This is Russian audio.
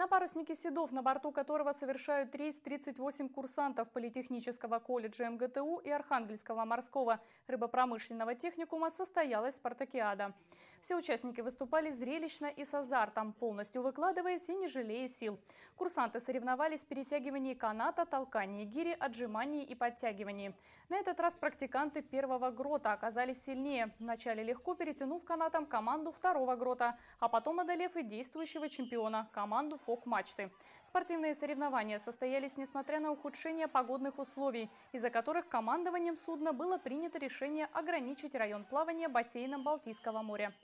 На паруснике «Седов», на борту которого совершают рейс 38 курсантов Политехнического колледжа МГТУ и Архангельского морского рыбопромышленного техникума, состоялась спартакиада. Все участники выступали зрелищно и с азартом, полностью выкладываясь и не жалея сил. Курсанты соревновались в перетягивании каната, толкании гири, отжимании и подтягивании. На этот раз практиканты первого грота оказались сильнее. Вначале легко перетянув канатом команду второго грота, а потом одолев и действующего чемпиона – команду фок-мачты. Спортивные соревнования состоялись несмотря на ухудшение погодных условий, из-за которых командованием судна было принято решение ограничить район плавания бассейном Балтийского моря.